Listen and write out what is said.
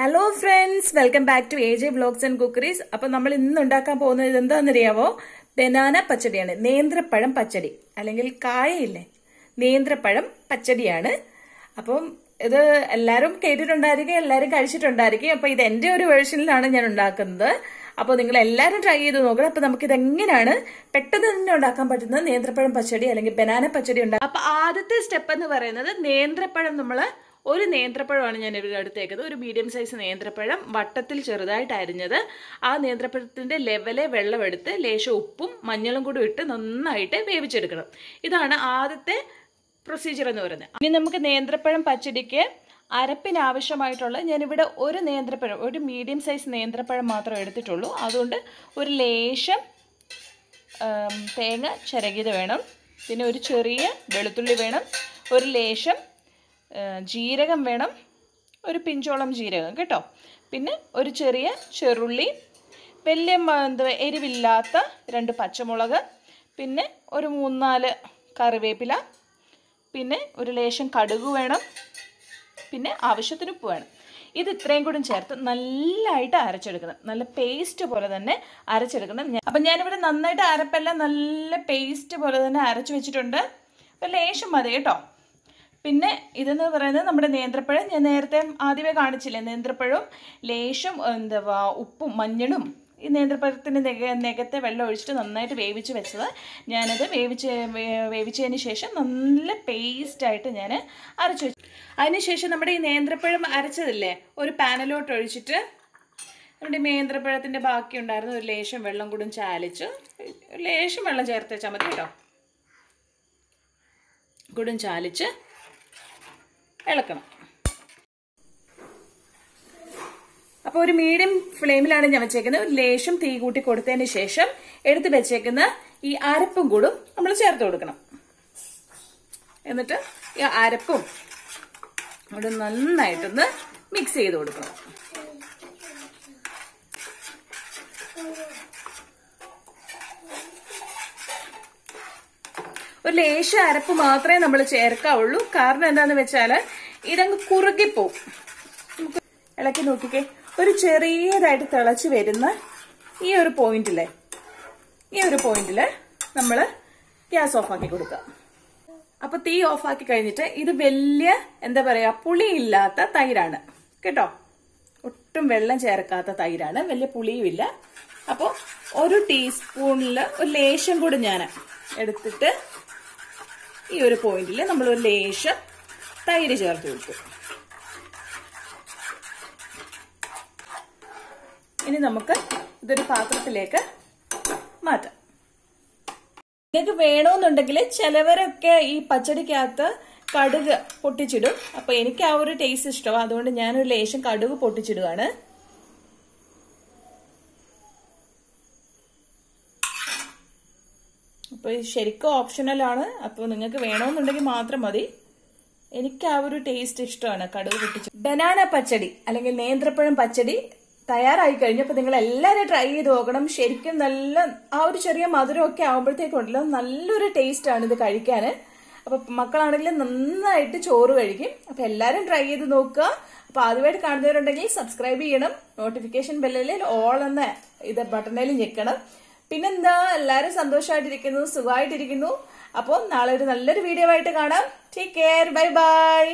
hello friends welcome back to A J blogs and cookeries അപ്പൊ നമ്മൾ ഇന്ന് ഉണ്ടാക്കാൻ പോകുന്നത് അറിയാവോ ബനാന പച്ചടിയാണ് നേന്ത്രപ്പഴം പച്ചടി അല്ലെങ്കിൽ കായയില്ലേ നേന്ത്രപ്പഴം പച്ചടിയാണ് അപ്പം ഇത് എല്ലാവരും കേട്ടിട്ടുണ്ടായിരിക്കും എല്ലാവരും കഴിച്ചിട്ടുണ്ടായിരിക്കും അപ്പൊ ഇത് എൻ്റെ ഒരു വേർഷനിലാണ് ഞാൻ ഉണ്ടാക്കുന്നത് അപ്പോൾ നിങ്ങൾ എല്ലാവരും ട്രൈ ചെയ്ത് നോക്കണം അപ്പോൾ ഇത് എങ്ങനെയാണ് പെട്ടെന്ന് തന്നെ ഉണ്ടാക്കാൻ പറ്റുന്നത് നേന്ത്രപ്പഴം പച്ചടി അല്ലെങ്കിൽ ബനാന പച്ചടി ഉണ്ടാക്കും അപ്പോൾ ആദ്യത്തെ സ്റ്റെപ്പ് എന്ന് പറയുന്നത് നേന്ത്രപ്പഴം നമ്മൾ ഒരു നേന്ത്രപ്പഴമാണ് ഞാൻ ഇവിടെ അടുത്തേക്കത് ഒരു മീഡിയം സൈസ് നേന്ത്രപ്പഴം വട്ടത്തിൽ ചെറുതായിട്ട് അരിഞ്ഞത് ആ നേന്ത്രപ്പഴത്തിൻ്റെ ലെവലെ വെള്ളമെടുത്ത് ലേശം ഉപ്പും മഞ്ഞളും കൂടി ഇട്ട് നന്നായിട്ട് വേവിച്ചെടുക്കണം ഇതാണ് ആദ്യത്തെ പ്രൊസീജിയർ എന്ന് പറയുന്നത് ഇനി നമുക്ക് നേന്ത്രപ്പഴം പച്ചടിക്ക് അരപ്പിനാവശ്യമായിട്ടുള്ള ഞാനിവിടെ ഒരു നേന്ത്രപ്പഴം ഒരു മീഡിയം സൈസ് നേന്ത്രപ്പഴം മാത്രമേ എടുത്തിട്ടുള്ളൂ അതുകൊണ്ട് ഒരു ലേശം തേങ്ങ ചിരകിയത് വേണം പിന്നെ ഒരു ചെറിയ വെളുത്തുള്ളി വേണം ഒരു ലേശം ജീരകം വേണം ഒരു പിഞ്ചോളം ജീരകം കേട്ടോ പിന്നെ ഒരു ചെറിയ ചെറുള്ളി വലിയ എന്താ എരിവില്ലാത്ത രണ്ട് പച്ചമുളക് പിന്നെ ഒരു മൂന്നാല് കറിവേപ്പില പിന്നെ ഒരു ലേശം കടുക് വേണം പിന്നെ ആവശ്യത്തിന് ഉപ്പ് വേണം ഇത് ഇത്രയും കൂടി ചേർത്ത് നല്ലതായിട്ട് അരച്ചെടുക്കണം നല്ല പേസ്റ്റ് പോലെ തന്നെ അരച്ചെടുക്കണം അപ്പം ഞാനിവിടെ നന്നായിട്ട് അരപ്പെല്ലാം നല്ല പേസ്റ്റ് പോലെ തന്നെ അരച്ച് വെച്ചിട്ടുണ്ട് അപ്പം ലേശം മതി കേട്ടോ പിന്നെ ഇതെന്ന് പറയുന്നത് നമ്മുടെ നേന്ത്രപ്പഴം ഞാൻ നേരത്തെ ആദ്യമേ കാണിച്ചില്ലേ നേന്ത്രപ്പഴവും ലേശം എന്താ ഉപ്പും മഞ്ഞളും ഈ നേന്ത്രപ്പഴത്തിൻ്റെ നിക നികത്തെ വെള്ളം ഒഴിച്ചിട്ട് നന്നായിട്ട് വേവിച്ച് വെച്ചത് ഞാനത് വേവിച്ച് വേവിച്ചതിന് ശേഷം നല്ല പേസ്റ്റായിട്ട് ഞാൻ അരച്ചു വെച്ചു അതിനുശേഷം നമ്മുടെ ഈ നേന്ത്രപ്പഴം അരച്ചതില്ലേ ഒരു പാനലോട്ട് ഒഴിച്ചിട്ട് നമ്മുടെ നേന്ത്രപ്പഴത്തിൻ്റെ ബാക്കി ഉണ്ടായിരുന്നു ഒരു ലേശം വെള്ളം കൂടും ചാലിച്ച് ലേശം വെള്ളം ചേർത്ത് വെച്ചാൽ മതി കേട്ടോ കൂടും ചാലിച്ച് ഇളക്കണം അപ്പോൾ ഒരു മീഡിയം ഫ്ലെയിമിലാണ് ഞാൻ വെച്ചേക്കുന്നത് ഒരു ലേശം തീ കൂട്ടി കൊടുത്തതിന് ശേഷം എടുത്ത് വെച്ചേക്കുന്ന ഈ അരപ്പും കൂടും നമ്മൾ ചേർത്ത് കൊടുക്കണം എന്നിട്ട് ഈ അരപ്പും അവിടെ നന്നായിട്ടൊന്ന് മിക്സ് ചെയ്ത് കൊടുക്കണം ഒരു ലേശ അരപ്പ് മാത്രമേ നമ്മൾ ചേർക്കാവുള്ളൂ കാരണം എന്താന്ന് വെച്ചാൽ ഇതങ്ങ് കുറുകിപ്പോവും നമുക്ക് ഇളക്കി നോക്കിക്കേ ഒരു ചെറിയതായിട്ട് തിളച്ച് വരുന്ന ഈ ഒരു പോയിന്റിലെ ഈ ഒരു പോയിന്റില് നമ്മൾ ഗ്യാസ് ഓഫാക്കി കൊടുക്കുക അപ്പൊ തീ ഓഫാക്കി കഴിഞ്ഞിട്ട് ഇത് വലിയ എന്താ പറയാ പുളിയില്ലാത്ത തൈരാണ് കേട്ടോ ഒട്ടും വെള്ളം ചേർക്കാത്ത തൈരാണ് വലിയ പുളിയുമില്ല അപ്പോൾ ഒരു ടീസ്പൂണിൽ ഒരു ലേശം കൂടി ഞാൻ എടുത്തിട്ട് ഈ ഒരു പോയിന്റിൽ നമ്മൾ ഒരു ലേശ തൈര് ചേർത്ത് കൊടുക്കും ഇനി നമുക്ക് ഇതൊരു പാത്രത്തിലേക്ക് മാറ്റാം നിങ്ങൾക്ക് വേണമെന്നുണ്ടെങ്കിൽ ചിലവരൊക്കെ ഈ പച്ചടിക്കകത്ത് കടുക് പൊട്ടിച്ചിടും അപ്പൊ എനിക്ക് ആ ഒരു ടേസ്റ്റ് ഇഷ്ടമാണ് അതുകൊണ്ട് ഞാനൊരു ലേശം കടുക് പൊട്ടിച്ചിടുകയാണ് അപ്പൊ ശരിക്കും ശരിക്കും ഓപ്ഷണലാണ് അപ്പോൾ നിങ്ങൾക്ക് വേണമെന്നുണ്ടെങ്കിൽ മാത്രം മതി എനിക്ക് ആ ഒരു ടേസ്റ്റ് ഇഷ്ടമാണ് കടുക് പൊട്ടിച്ച് ബനാന പച്ചടി അല്ലെങ്കിൽ നേന്ത്രപ്പഴം പച്ചടി തയ്യാറായി കഴിഞ്ഞു അപ്പൊ നിങ്ങൾ എല്ലാവരും ട്രൈ ചെയ്ത് നോക്കണം ശരിക്കും നല്ല ആ ഒരു ചെറിയ മധുരമൊക്കെ ആകുമ്പോഴത്തേക്കുണ്ടല്ലോ നല്ലൊരു ടേസ്റ്റാണ് ഇത് കഴിക്കാൻ അപ്പൊ മക്കളാണെങ്കിൽ നന്നായിട്ട് ചോറ് കഴിക്കും അപ്പൊ എല്ലാരും ട്രൈ ചെയ്ത് നോക്കുക അപ്പൊ ആദ്യമായിട്ട് കാണുന്നവരുണ്ടെങ്കിൽ സബ്സ്ക്രൈബ് ചെയ്യണം നോട്ടിഫിക്കേഷൻ ബെല്ലിൽ ഓൾ എന്ന ഇത് ബട്ടണിൽ ഞെക്കണം പിന്നെന്താ എല്ലാവരും സന്തോഷമായിട്ടിരിക്കുന്നു സുഖമായിട്ടിരിക്കുന്നു അപ്പോൾ നാളെ ഒരു നല്ലൊരു വീഡിയോ ആയിട്ട് കാണാം ടേക്ക് കെയർ ബൈ ബൈ